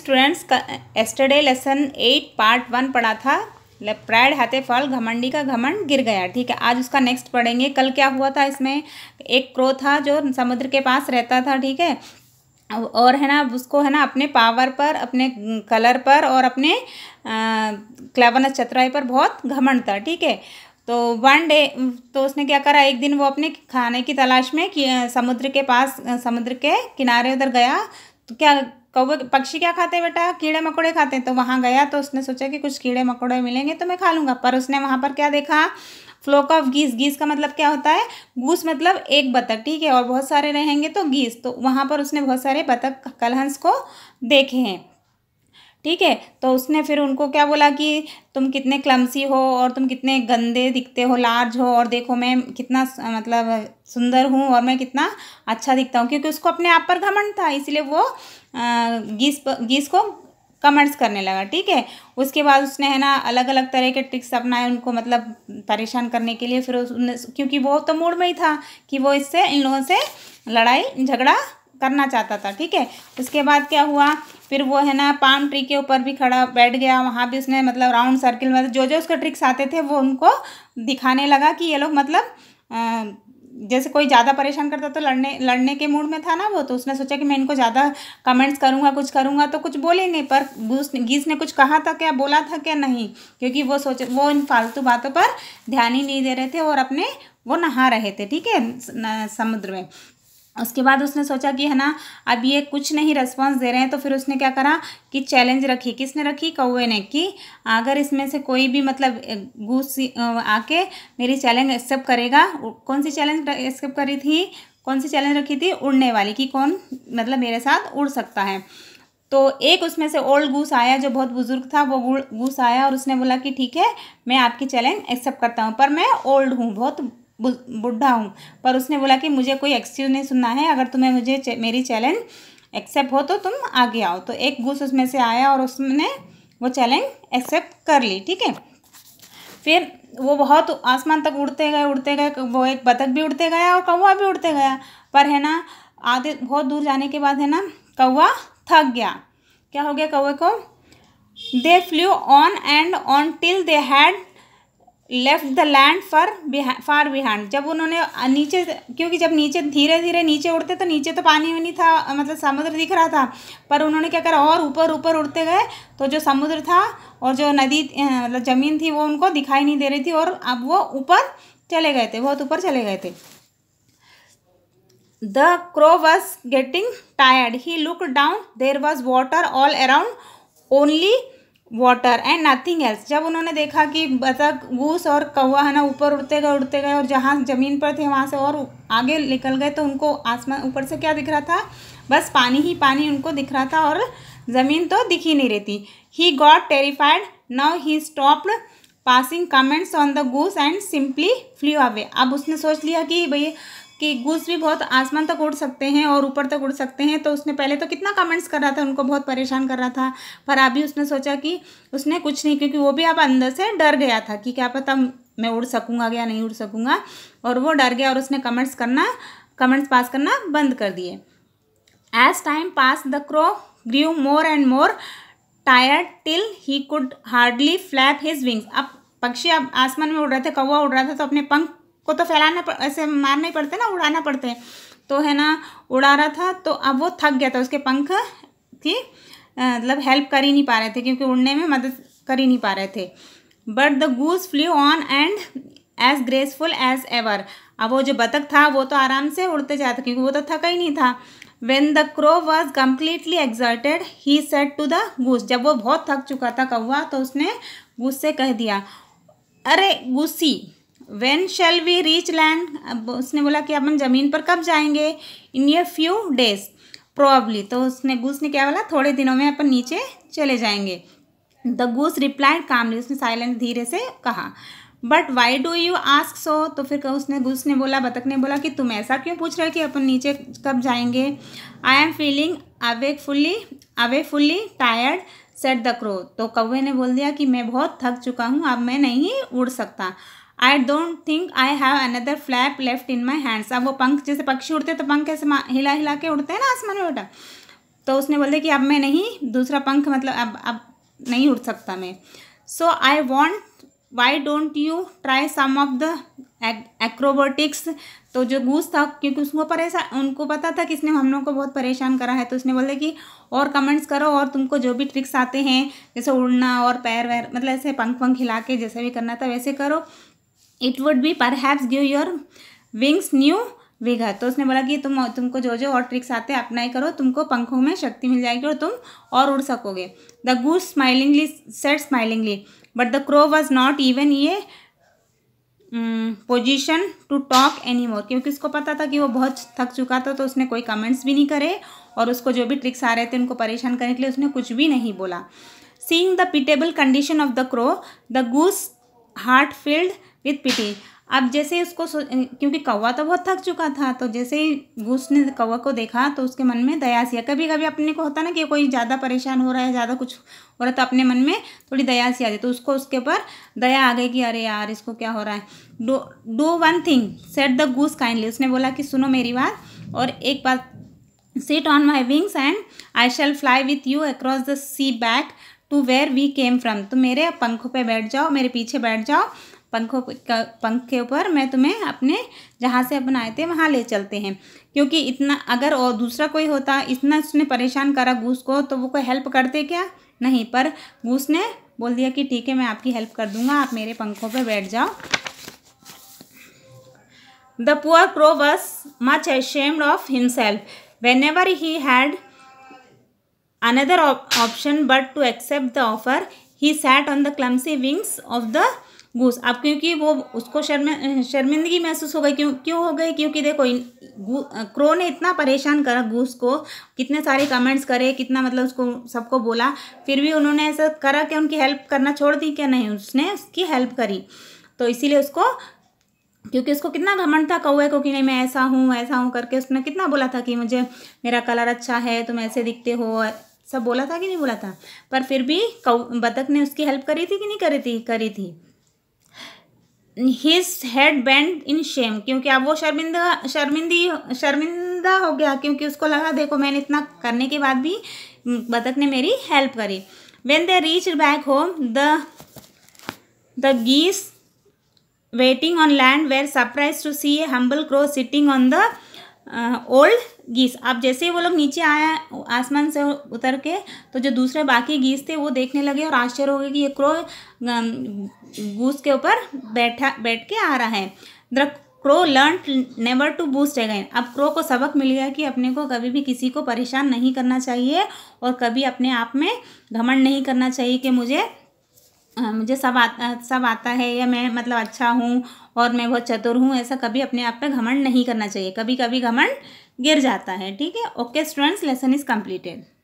students yesterday lesson eight part one पढ़ा था pride हाथे फल घमंडी का घमंड गिर गया ठीक है आज उसका नेक्स्ट पढ़ेंगे कल क्या हुआ था इसमें एक क्रो था जो समुद्र के पास रहता था ठीक है और है ना उसको है ना अपने पावर पर अपने कलर पर और अपने क्लेवन चतराई पर बहुत घमंड था ठीक है तो वन डे तो उसने क्या करा एक दिन वो अपने खाने की तलाश में समुद्र के पास समुद्र के किनारे उधर गया तो क्या कौ पक्षी क्या खाते हैं बेटा कीड़े मकोड़े खाते हैं तो वहाँ गया तो उसने सोचा कि कुछ कीड़े मकोड़े मिलेंगे तो मैं खा लूँगा पर उसने वहाँ पर क्या देखा फ्लोक ऑफ गीस गीस का मतलब क्या होता है गूस मतलब एक बतख ठीक है और बहुत सारे रहेंगे तो गीस तो वहाँ पर उसने बहुत सारे बतख कलहंस को देखे हैं ठीक है तो उसने फिर उनको क्या बोला कि तुम कितने क्लमसी हो और तुम कितने गंदे दिखते हो लार्ज हो और देखो मैं कितना मतलब सुंदर हूँ और मैं कितना अच्छा दिखता हूँ क्योंकि उसको अपने आप पर घमंड था इसलिए वो गीस गीस को कमेंट्स करने लगा ठीक है उसके बाद उसने है ना अलग अलग तरह के ट्रिक्स अपनाए उनको मतलब परेशान करने के लिए फिर उसने क्योंकि वो तो मूड में ही था कि वो इससे इन लोगों से लड़ाई झगड़ा करना चाहता था ठीक है उसके बाद क्या हुआ फिर वो है ना पाम ट्री के ऊपर भी खड़ा बैठ गया वहाँ भी उसने मतलब राउंड सर्किल मतलब जो जो उसके ट्रिक्स आते थे वो उनको दिखाने लगा कि ये लोग मतलब जैसे कोई ज़्यादा परेशान करता तो लड़ने लड़ने के मूड में था ना वो तो उसने सोचा कि मैं इनको ज़्यादा कमेंट्स करूँगा कुछ करूँगा तो कुछ बोलेंगे पर गीस ने कुछ कहा था क्या बोला था क्या नहीं क्योंकि वो सोच वो इन फालतू बातों पर ध्यान ही नहीं दे रहे थे और अपने वो नहा रहे थे ठीक है समुद्र में उसके बाद उसने सोचा कि है ना अब ये कुछ नहीं रेस्पॉन्स दे रहे हैं तो फिर उसने क्या करा कि चैलेंज रखी किसने रखी कौए ने कि अगर इसमें से कोई भी मतलब गूस आके मेरी चैलेंज एक्सेप्ट करेगा कौन सी चैलेंज एक्सेप्ट करी थी कौन सी चैलेंज रखी थी उड़ने वाली कि कौन मतलब मेरे साथ उड़ सकता है तो एक उसमें से ओल्ड गूस आया जो बहुत बुज़ुर्ग था वो गूस आया और उसने बोला कि ठीक है मैं आपकी चैलेंज एक्सेप्ट करता हूँ पर मैं ओल्ड हूँ बहुत बुढ़ा हूँ पर उसने बोला कि मुझे कोई एक्सक्यूज़ नहीं सुनना है अगर तुम्हें मुझे मेरी चैलेंज एक्सेप्ट हो तो तुम आगे आओ तो एक गुस्स उसमें से आया और उसने वो चैलेंज एक्सेप्ट कर ली ठीक है फिर वो बहुत आसमान तक उड़ते गए उड़ते गए वो एक बतख भी उड़ते गया और कौवा भी उड़ते गया पर है ना आधे बहुत दूर जाने के बाद है ना कौवा थक गया क्या हो गया कौवे को they flew on and on till they had left the land far far behind जब उन्होंने नीचे क्योंकि जब नीचे धीरे धीरे नीचे उड़ते तो नीचे तो पानी भी नहीं था मतलब समुद्र दिख रहा था पर उन्होंने क्या करा और ऊपर ऊपर उड़ते गए तो जो समुद्र था और जो नदी मतलब ज़मीन थी वो उनको दिखाई नहीं दे रही थी और अब वो ऊपर चले गए थे बहुत ऊपर चले गए थे the crow was getting tired he look down there was water all around only water and nothing else जब उन्होंने देखा कि बतख मतलब घूस और कौवा है ना ऊपर उड़ते गए उड़ते गए और जहाँ ज़मीन पर थे वहाँ से और आगे निकल गए तो उनको आसमान ऊपर से क्या दिख रहा था बस पानी ही पानी उनको दिख रहा था और ज़मीन तो दिख ही नहीं रहती he got terrified now he stopped passing comments on the goose and simply flew away अब उसने सोच लिया कि भैया कि गूस भी बहुत आसमान तक उड़ सकते हैं और ऊपर तक उड़ सकते हैं तो उसने पहले तो कितना कमेंट्स कर रहा था उनको बहुत परेशान कर रहा था पर अभी उसने सोचा कि उसने कुछ नहीं क्योंकि वो भी अब अंदर से डर गया था कि क्या पता मैं उड़ सकूँगा या नहीं उड़ सकूँगा और वो डर गया और उसने कमेंट्स करना कमेंट्स पास करना बंद कर दिए as time pass the crow grew more and more tired till he could hardly flap his wings अब पक्षी अब आसमान में उड़ रहे थे कौवा उड़ रहा था तो अपने पंख को तो फैलाना ऐसे मारने पड़ते ना उड़ाना पड़ते तो है ना उड़ा रहा था तो अब वो थक गया था उसके पंख की मतलब हेल्प कर ही नहीं पा रहे थे क्योंकि उड़ने में मदद कर ही नहीं पा रहे थे but the goose flew on and as graceful as ever अब वो जो बतख था वो तो आराम से उड़ते जाते क्योंकि वो तो थका ही नहीं था when the crow was completely exerted he said to the goose जब वो बहुत थक चुका था कौआ तो उसने गुस्से से कह दिया अरे goosey when shall we reach land उसने बोला कि अपन ज़मीन पर कब जाएंगे इन ये फ्यू डेज प्रॉब्ली तो उसने गूस ने क्या बोला थोड़े दिनों में अपन नीचे चले जाएंगे द गूस रिप्लाइड कामली उसने साइलेंट धीरे से कहा but why do you ask so तो फिर उसने गूस ने बोला बतक ने बोला कि तुम ऐसा क्यों पूछ रहे हो कि अपन नीचे कब जाएंगे I am feeling awake fully away fully tired said the crow तो कौवे ने बोल दिया कि मैं बहुत थक चुका हूँ अब मैं नहीं उड़ सकता I don't think I have another flap left in my hands अब वो पंख जैसे पक्षी उड़ते तो पंख ऐसे हिला हिला के उड़ते हैं ना आसमान में बेटा तो उसने बोल दिया कि अब मैं नहीं दूसरा पंख मतलब अब अब नहीं उड़ सकता मैं so I want why don't you try some of the acrobatics तो जो गूस था क्योंकि उसको परेशान उनको पता था कि इसने हम लोग को बहुत परेशान करा है तो उसने बोला कि और कमेंट्स करो और तुमको जो भी ट्रिक्स आते हैं जैसे उड़ना और पैर वैर मतलब ऐसे पंख पंख हिला के जैसे भी करना था वैसे करो it would be perhaps give your wings new vigour तो उसने बोला कि तुम तुमको जो जो और ट्रिक्स आते हैं अपनाई करो तुमको पंखों में शक्ति मिल जाएगी और तुम और उड़ सकोगे the goose smilingly said smilingly but the crow was not even ये position to talk any more क्योंकि उसको पता था कि वो बहुत थक चुका था तो उसने कोई कमेंट्स भी नहीं करे और उसको जो भी ट्रिक्स आ रहे थे उनको परेशान करने के लिए उसने कुछ भी नहीं बोला seeing the pitiable condition of the crow the goose heart filled with pity अब जैसे उसको क्योंकि कौवा तो बहुत थक चुका था तो जैसे ही घूस ने कौवा को देखा तो उसके मन में दया सिया कभी कभी अपने को होता ना कि कोई ज़्यादा परेशान हो रहा है ज़्यादा कुछ हो रहा है तो अपने मन में थोड़ी दया सी आ जाए तो उसको उसके ऊपर दया आ गई कि अरे यार इसको क्या हो रहा है do do one thing said the goose kindly उसने बोला कि सुनो मेरी बात और एक बात sit on my wings and I shall fly with you across the sea back to where we came from तो मेरे पंखों पे बैठ जाओ मेरे पीछे बैठ जाओ पंखों पंख के ऊपर मैं तुम्हें अपने जहाँ से अपन आए थे वहाँ ले चलते हैं क्योंकि इतना अगर और दूसरा कोई होता इतना उसने परेशान करा गूस को तो वो कोई हेल्प करते क्या नहीं पर गूस ने बोल दिया कि ठीक है मैं आपकी हेल्प कर दूंगा आप मेरे पंखों पर बैठ जाओ the poor crow was much ashamed of himself when ever he had another option but to accept the offer he sat on the clumsy wings of the goose अब क्योंकि वो उसको शर्म शर्मिंदगी महसूस हो गई क्यों क्यों हो गई क्योंकि देखो इन क्रो ने इतना परेशान करा घूस को कितने सारे कमेंट्स करे कितना मतलब उसको सबको बोला फिर भी उन्होंने ऐसा करा कि उनकी हेल्प करना छोड़ दी क्या नहीं उसने उसकी हेल्प करी तो इसीलिए उसको क्योंकि उसको कितना घमंड था कौए को कि नहीं मैं ऐसा हूँ ऐसा हूँ करके उसने कितना बोला था कि मुझे मेरा कलर अच्छा है तुम ऐसे दिखते हो सब बोला था कि नहीं बोला था पर फिर भी कौ बतख ने उसकी हेल्प करी थी कि नहीं करी थी करी थी his head bend in shame क्योंकि अब वो शर्मिंदा शर्मिंदी शर्मिंदा हो गया क्योंकि उसको लगा देखो मैंने इतना करने के बाद भी बतख ने मेरी हेल्प करी when they reach back home the the geese waiting on land were surprise to see a humble crow sitting on the old geese अब जैसे ही वो लोग नीचे आया आसमान से उतर के तो जो दूसरे बाकी गीस थे वो देखने लगे और आश्चर्य हो गए कि ये क्रो गूस के ऊपर बैठा बैठ के आ रहा है the crow learn never to boast again अब क्रो को सबक मिल गया कि अपने को कभी भी किसी को परेशान नहीं करना चाहिए और कभी अपने आप में घमंड नहीं करना चाहिए कि मुझे मुझे सब आता सब आता है या मैं मतलब अच्छा हूँ और मैं बहुत चतुर हूँ ऐसा कभी अपने आप पे घमंड नहीं करना चाहिए कभी कभी घमंड गिर जाता है ठीक है okay students lesson is completed